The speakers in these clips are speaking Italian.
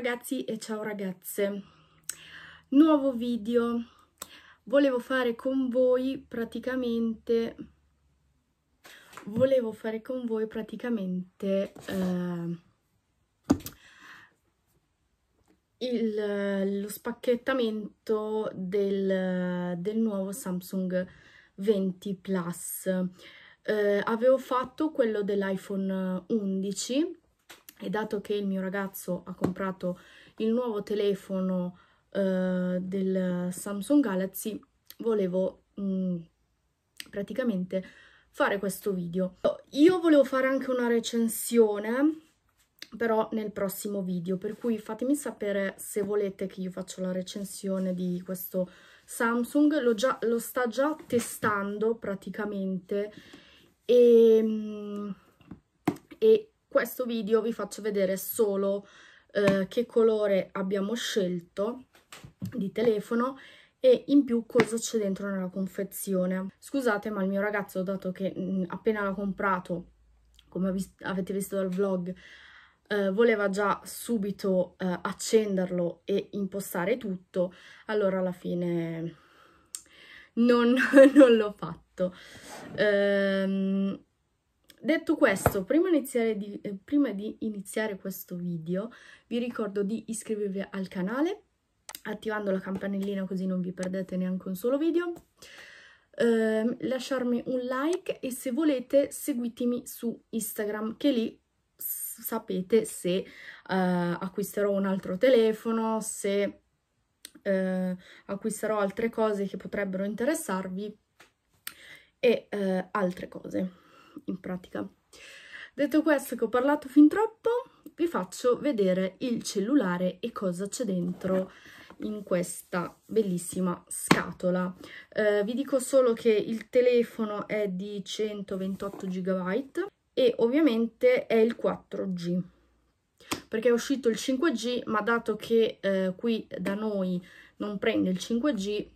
ragazzi e ciao ragazze, nuovo video, volevo fare con voi praticamente, volevo fare con voi praticamente eh, il, lo spacchettamento del, del, nuovo Samsung 20 Plus, eh, avevo fatto quello dell'iPhone 11 e dato che il mio ragazzo ha comprato il nuovo telefono eh, del Samsung Galaxy, volevo mh, mm, praticamente fare questo video. Io volevo fare anche una recensione, però nel prossimo video, per cui fatemi sapere se volete che io faccia la recensione di questo Samsung, lo, già, lo sta già testando praticamente e, mm, e questo video vi faccio vedere solo eh, che colore abbiamo scelto di telefono e in più cosa c'è dentro nella confezione. Scusate ma il mio ragazzo, dato che mh, mm, appena l'ha comprato, come avete visto dal vlog, eh, voleva già subito eh, accenderlo e impostare tutto, allora alla fine non, non l'ho fatto. Ehm, Detto questo, prima, iniziare di, eh, prima di iniziare questo video, vi ricordo di iscrivervi al canale, attivando la campanellina così non vi perdete neanche un solo video, eh, lasciarmi un like e se volete seguitemi su Instagram, che lì sapete se uh, acquisterò un altro telefono, se uh, acquisterò altre cose che potrebbero interessarvi e uh, altre cose in pratica. Detto questo che ho parlato fin troppo, vi faccio vedere il cellulare e cosa c'è dentro in questa bellissima scatola. Eh, vi dico solo che il telefono è di 128 GB e ovviamente è il 4G perché è uscito il 5G ma dato che eh, qui da noi non prende il 5G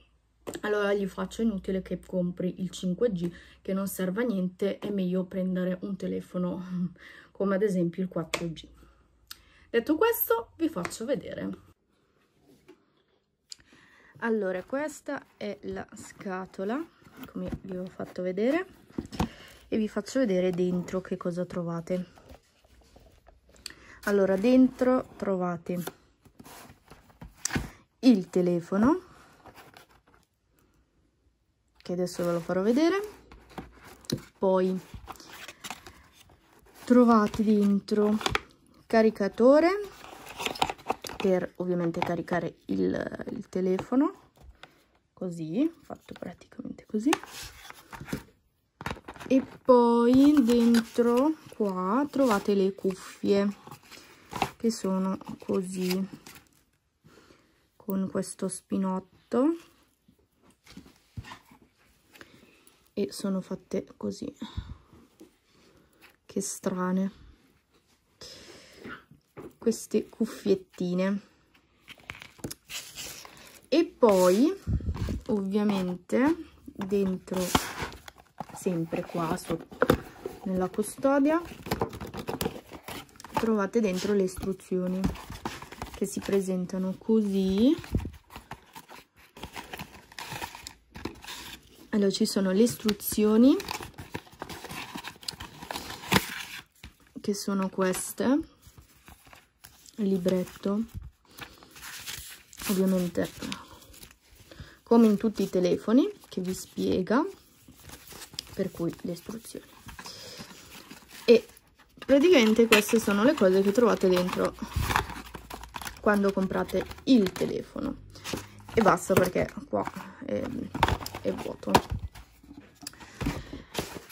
allora gli faccio inutile che compri il 5G che non serve a niente, è meglio prendere un telefono come ad esempio il 4G. Detto questo vi faccio vedere. Allora questa è la scatola, come vi ho fatto vedere, e vi faccio vedere dentro che cosa trovate. Allora dentro trovate il telefono che adesso ve lo farò vedere. Poi trovate dentro caricatore per ovviamente caricare il, il telefono, così, fatto praticamente così. E poi dentro qua trovate le cuffie che sono così con questo spinotto e sono fatte così che strane queste cuffiettine e poi ovviamente dentro sempre qua sotto nella custodia trovate dentro le istruzioni che si presentano così allora ci sono le istruzioni che sono queste il libretto ovviamente come in tutti i telefoni che vi spiega per cui le istruzioni e praticamente queste sono le cose che trovate dentro quando comprate il telefono e basta perché qua eh, è vuoto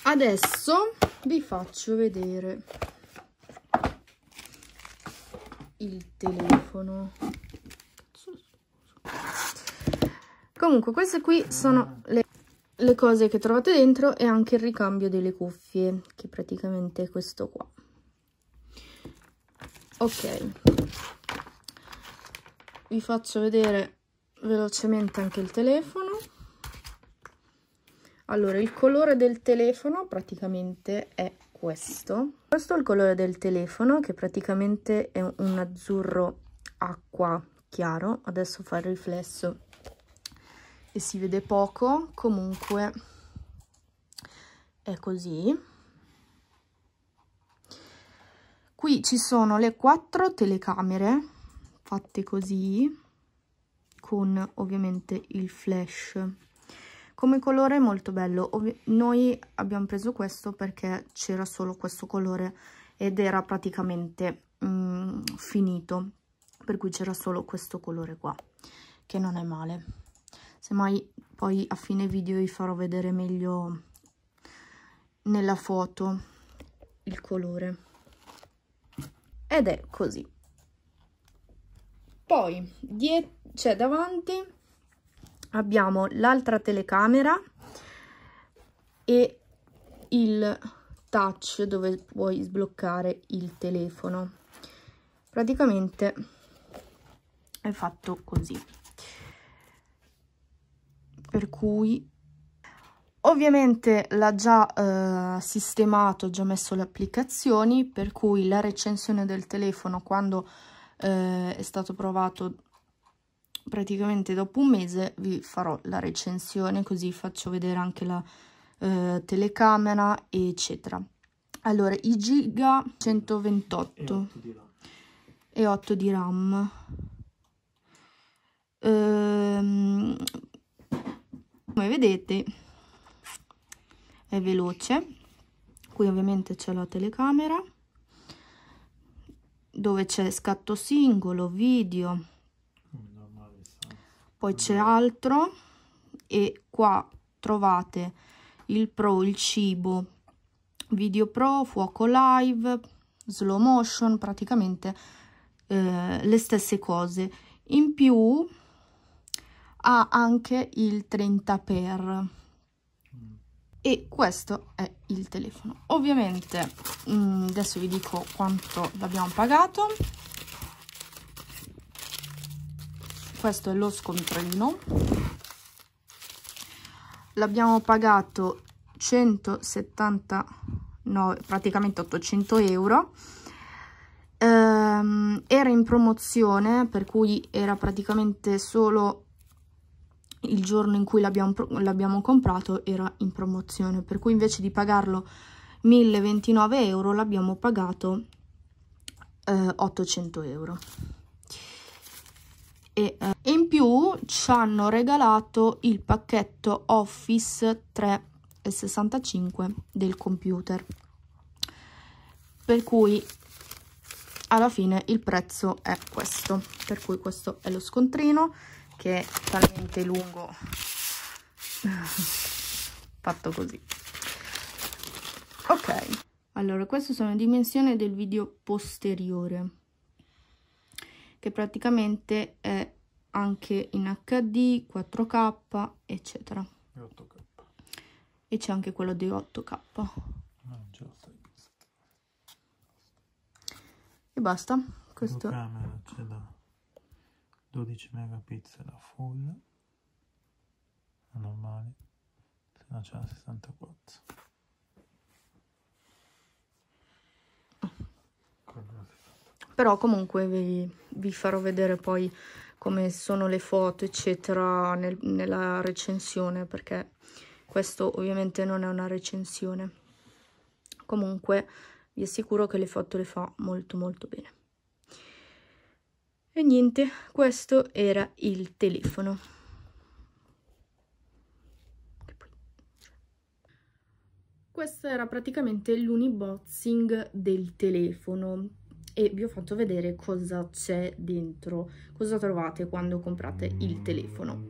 adesso vi faccio vedere il telefono comunque queste qui sono le, le cose che trovate dentro e anche il ricambio delle cuffie che praticamente è questo qua ok vi faccio vedere velocemente anche il telefono allora il colore del telefono praticamente è questo questo è il colore del telefono che praticamente è un azzurro acqua chiaro adesso fa il riflesso e si vede poco comunque è così qui ci sono le quattro telecamere fatte così con ovviamente il flash come colore è molto bello, noi abbiamo preso questo perché c'era solo questo colore ed era praticamente mm, finito, per cui c'era solo questo colore qua, che non è male. Se mai poi a fine video vi farò vedere meglio nella foto il colore. Ed è così. Poi, dietro, cioè davanti abbiamo l'altra telecamera e il touch dove puoi sbloccare il telefono praticamente è fatto così per cui ovviamente l'ha già eh, sistemato già messo le applicazioni per cui la recensione del telefono quando eh, è stato provato praticamente dopo un mese vi farò la recensione così faccio vedere anche la eh, telecamera eccetera allora i giga 128 e 8 di ram ehm, come vedete è veloce qui ovviamente c'è la telecamera dove c'è scatto singolo video poi c'è altro e qua trovate il pro, il cibo, video pro, fuoco live, slow motion, praticamente eh, le stesse cose. In più ha anche il 30x e questo è il telefono. Ovviamente mh, mm, adesso vi dico quanto l'abbiamo pagato. questo è lo scontrino l'abbiamo pagato 179 praticamente 800 euro ehm, era in promozione per cui era praticamente solo il giorno in cui l'abbiamo comprato era in promozione per cui invece di pagarlo 1029 euro l'abbiamo pagato eh, 800 euro e, eh, in più ci hanno regalato il pacchetto Office 365 del computer per cui alla fine il prezzo è questo per cui questo è lo scontrino che è talmente lungo fatto così ok allora queste sono le dimensioni del video posteriore che praticamente è anche in HD, 4K, eccetera. E 8K. E c'è anche quello di 8K. Ah, e basta. Questo... La camera c'è da 12 megapixel a full, a normale, se no c'è la 64 però comunque vi, vi farò vedere poi come sono le foto eccetera nel, nella recensione perché questo ovviamente non è una recensione comunque vi assicuro che le foto le fa molto molto bene e niente questo era il telefono questo era praticamente l'unboxing del telefono e vi ho fatto vedere cosa c'è dentro, cosa trovate quando comprate il telefono.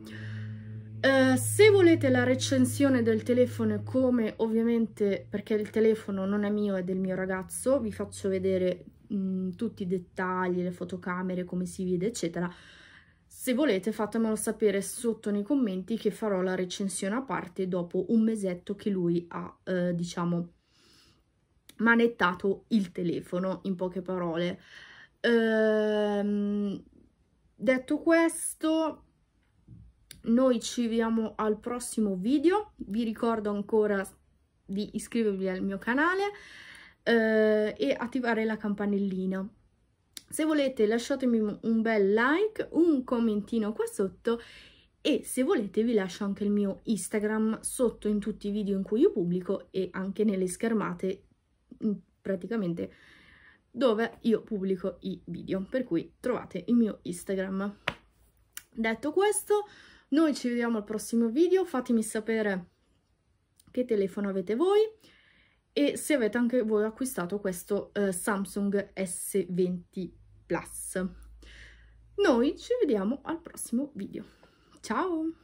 Uh, se volete la recensione del telefono come ovviamente perché il telefono non è mio è del mio ragazzo vi faccio vedere mh, mm, tutti i dettagli le fotocamere come si vede eccetera se volete fatemelo sapere sotto nei commenti che farò la recensione a parte dopo un mesetto che lui ha uh, diciamo manettato il telefono, in poche parole. Ehm, detto questo, noi ci vediamo al prossimo video. Vi ricordo ancora di iscrivervi al mio canale eh, e attivare la campanellina. Se volete lasciatemi un bel like, un commentino qua sotto e se volete vi lascio anche il mio Instagram sotto in tutti i video in cui io pubblico e anche nelle schermate Mm, praticamente dove io pubblico i video, per cui trovate il mio Instagram. Detto questo, noi ci vediamo al prossimo video, fatemi sapere che telefono avete voi e se avete anche voi acquistato questo eh, Samsung S20 Plus. Noi ci vediamo al prossimo video. Ciao!